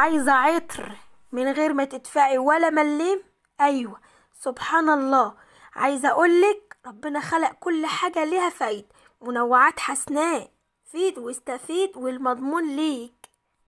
عايزة عطر من غير ما تدفعي ولا مليم أيوة سبحان الله عايزة أقولك ربنا خلق كل حاجة ليها فايدة منوعات حسناء فيد واستفيد والمضمون ليك